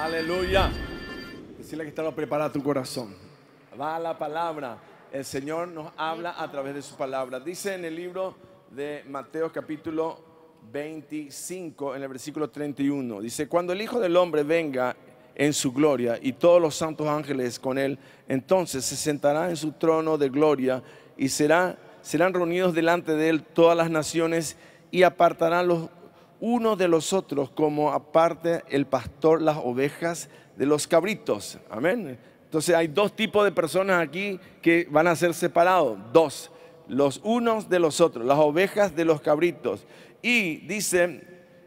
Aleluya. Decirle que estaba preparado tu corazón. Va la palabra. El Señor nos habla a través de su palabra. Dice en el libro de Mateo capítulo 25, en el versículo 31. Dice, cuando el Hijo del Hombre venga en su gloria y todos los santos ángeles con él, entonces se sentará en su trono de gloria y serán reunidos delante de él todas las naciones y apartarán los uno de los otros, como aparte el pastor las ovejas de los cabritos. Amén. Entonces hay dos tipos de personas aquí que van a ser separados, dos, los unos de los otros, las ovejas de los cabritos. Y dice,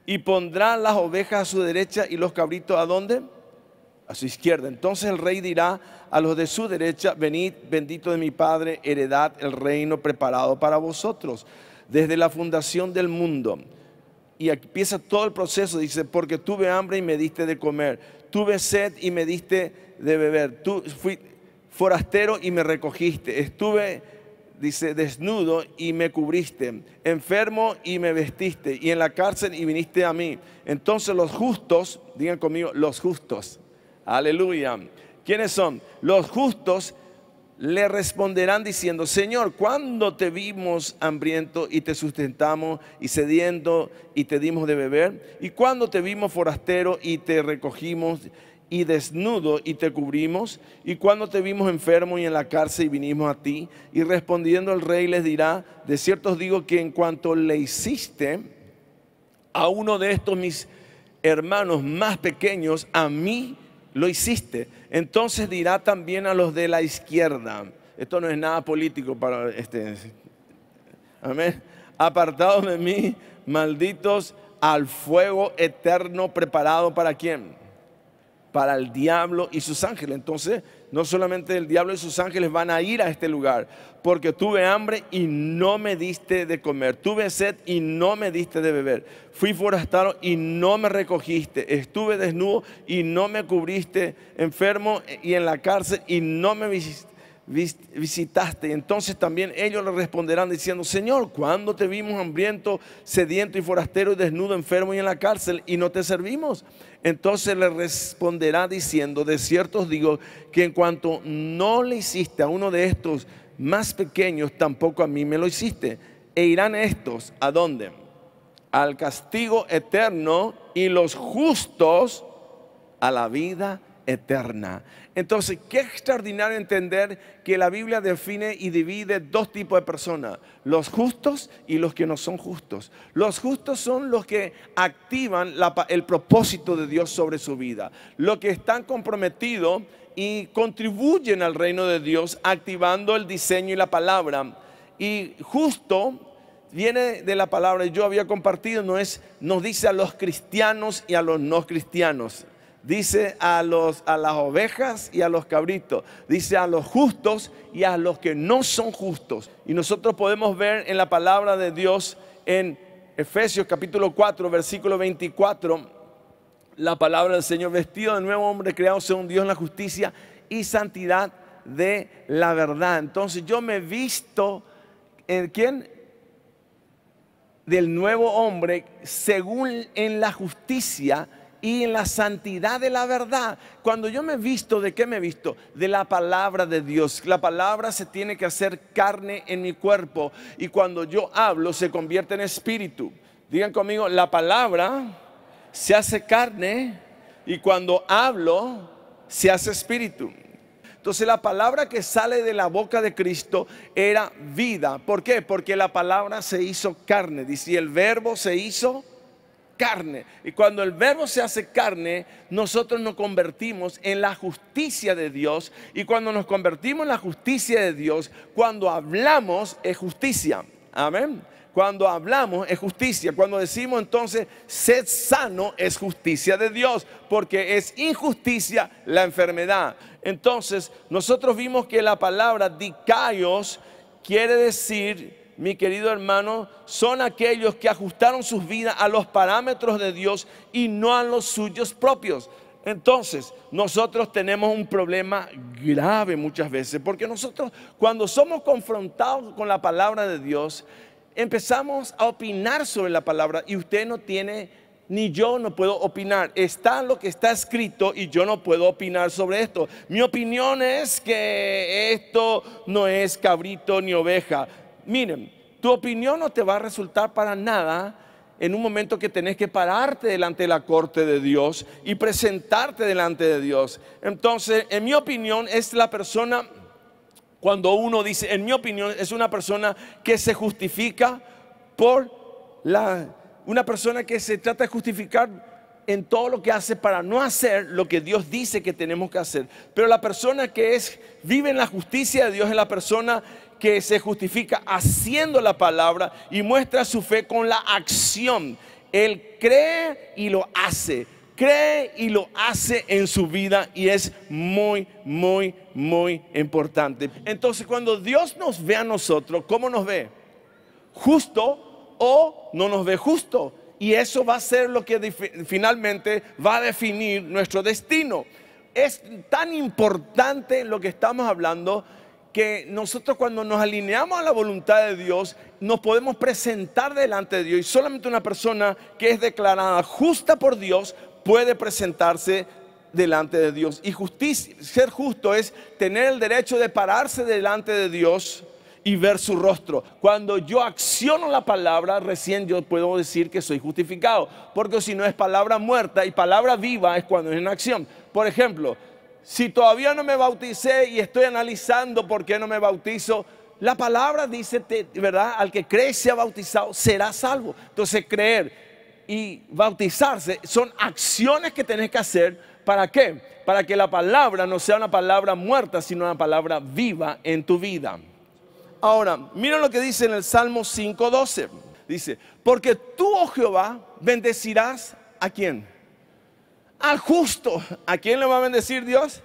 y pondrá las ovejas a su derecha y los cabritos a dónde? A su izquierda. Entonces el rey dirá a los de su derecha, venid, bendito de mi Padre, heredad el reino preparado para vosotros desde la fundación del mundo y empieza todo el proceso, dice, porque tuve hambre y me diste de comer, tuve sed y me diste de beber, tú fui forastero y me recogiste, estuve, dice, desnudo y me cubriste, enfermo y me vestiste, y en la cárcel y viniste a mí. Entonces los justos, digan conmigo, los justos, aleluya. ¿Quiénes son? Los justos le responderán diciendo, Señor, cuando te vimos hambriento y te sustentamos y sediento y te dimos de beber? ¿Y cuando te vimos forastero y te recogimos y desnudo y te cubrimos? ¿Y cuando te vimos enfermo y en la cárcel y vinimos a ti? Y respondiendo el rey les dirá, de cierto os digo que en cuanto le hiciste a uno de estos mis hermanos más pequeños, a mí, lo hiciste, entonces dirá también a los de la izquierda, esto no es nada político para este, amén, apartados de mí, malditos, al fuego eterno preparado para quién? Para el diablo y sus ángeles. Entonces, no solamente el diablo y sus ángeles van a ir a este lugar, porque tuve hambre y no me diste de comer, tuve sed y no me diste de beber, fui forastado y no me recogiste, estuve desnudo y no me cubriste, enfermo y en la cárcel y no me visitaste visitaste? Entonces también ellos le responderán diciendo, Señor, cuando te vimos hambriento, sediento y forastero, y desnudo, enfermo y en la cárcel y no te servimos? Entonces le responderá diciendo, de cierto os digo que en cuanto no le hiciste a uno de estos más pequeños, tampoco a mí me lo hiciste. E irán estos, ¿a dónde? Al castigo eterno y los justos a la vida eterna. Entonces, qué extraordinario entender que la Biblia define y divide dos tipos de personas, los justos y los que no son justos. Los justos son los que activan el propósito de Dios sobre su vida, los que están comprometidos y contribuyen al reino de Dios activando el diseño y la palabra. Y justo viene de la palabra, yo había compartido, no es, nos dice a los cristianos y a los no cristianos dice a, los, a las ovejas y a los cabritos, dice a los justos y a los que no son justos. Y nosotros podemos ver en la palabra de Dios en Efesios capítulo 4, versículo 24, la palabra del Señor, vestido de nuevo hombre creado según Dios en la justicia y santidad de la verdad. Entonces yo me he visto en quién? Del nuevo hombre según en la justicia y en la santidad de la verdad. Cuando yo me he visto, ¿de qué me he visto? De la palabra de Dios. La palabra se tiene que hacer carne en mi cuerpo y cuando yo hablo se convierte en espíritu. Digan conmigo, la palabra se hace carne y cuando hablo se hace espíritu. Entonces la palabra que sale de la boca de Cristo era vida. ¿Por qué? Porque la palabra se hizo carne. Dice, y el verbo se hizo carne. Y cuando el verbo se hace carne, nosotros nos convertimos en la justicia de Dios. Y cuando nos convertimos en la justicia de Dios, cuando hablamos es justicia. Amén. Cuando hablamos es justicia. Cuando decimos entonces, sed sano es justicia de Dios, porque es injusticia la enfermedad. Entonces, nosotros vimos que la palabra dicaios quiere decir mi querido hermano, son aquellos que ajustaron sus vidas a los parámetros de Dios y no a los suyos propios. Entonces, nosotros tenemos un problema grave muchas veces, porque nosotros cuando somos confrontados con la palabra de Dios, empezamos a opinar sobre la palabra y usted no tiene, ni yo no puedo opinar. Está lo que está escrito y yo no puedo opinar sobre esto. Mi opinión es que esto no es cabrito ni oveja miren, tu opinión no te va a resultar para nada en un momento que tenés que pararte delante de la corte de Dios y presentarte delante de Dios. Entonces, en mi opinión, es la persona, cuando uno dice, en mi opinión, es una persona que se justifica por la, una persona que se trata de justificar en todo lo que hace para no hacer lo que Dios dice que tenemos que hacer. Pero la persona que es, vive en la justicia de Dios es la persona que se justifica haciendo la palabra y muestra su fe con la acción. Él cree y lo hace. Cree y lo hace en su vida y es muy, muy, muy importante. Entonces, cuando Dios nos ve a nosotros, ¿cómo nos ve? Justo o no nos ve justo. Y eso va a ser lo que finalmente va a definir nuestro destino. Es tan importante lo que estamos hablando que nosotros cuando nos alineamos a la voluntad de Dios, nos podemos presentar delante de Dios. Y solamente una persona que es declarada justa por Dios puede presentarse delante de Dios. Y justicia, ser justo es tener el derecho de pararse delante de Dios y ver su rostro. Cuando yo acciono la palabra, recién yo puedo decir que soy justificado, porque si no es palabra muerta y palabra viva es cuando es en acción. Por ejemplo, si todavía no me bauticé y estoy analizando por qué no me bautizo, la palabra dice, ¿verdad? Al que cree sea bautizado será salvo. Entonces creer y bautizarse son acciones que tienes que hacer. ¿Para qué? Para que la palabra no sea una palabra muerta, sino una palabra viva en tu vida. Ahora, mira lo que dice en el Salmo 5.12. Dice, porque tú, oh Jehová, bendecirás a quién? al justo. ¿A quién le va a bendecir Dios?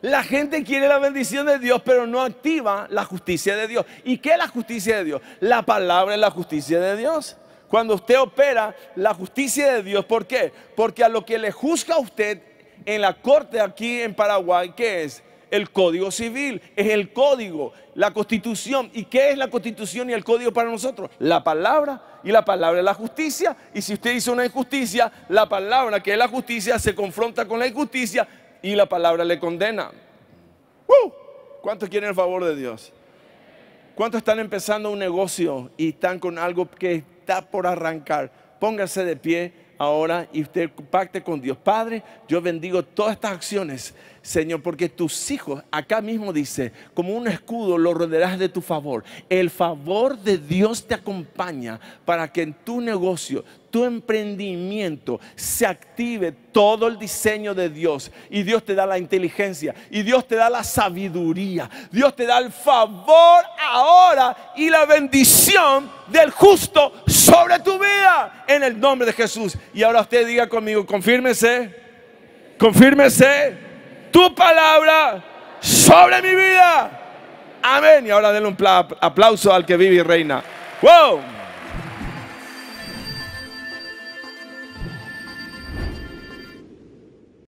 La gente quiere la bendición de Dios, pero no activa la justicia de Dios. ¿Y qué es la justicia de Dios? La palabra es la justicia de Dios. Cuando usted opera la justicia de Dios, ¿por qué? Porque a lo que le juzga a usted en la corte aquí en Paraguay, ¿qué es? El código civil es el código, la constitución. ¿Y qué es la constitución y el código para nosotros? La palabra y la palabra es la justicia. Y si usted hizo una injusticia, la palabra que es la justicia se confronta con la injusticia y la palabra le condena. ¡Uh! ¿Cuántos quieren el favor de Dios? ¿Cuántos están empezando un negocio y están con algo que está por arrancar? Póngase de pie ahora y usted pacte con Dios. Padre, yo bendigo todas estas acciones Señor, porque tus hijos, acá mismo dice, como un escudo lo roderás de tu favor. El favor de Dios te acompaña para que en tu negocio, tu emprendimiento se active todo el diseño de Dios. Y Dios te da la inteligencia, y Dios te da la sabiduría, Dios te da el favor ahora y la bendición del justo sobre tu vida en el nombre de Jesús. Y ahora usted diga conmigo, confírmese, confírmese tu palabra sobre mi vida. Amén. Y ahora denle un aplauso al que vive y reina. ¡Wow!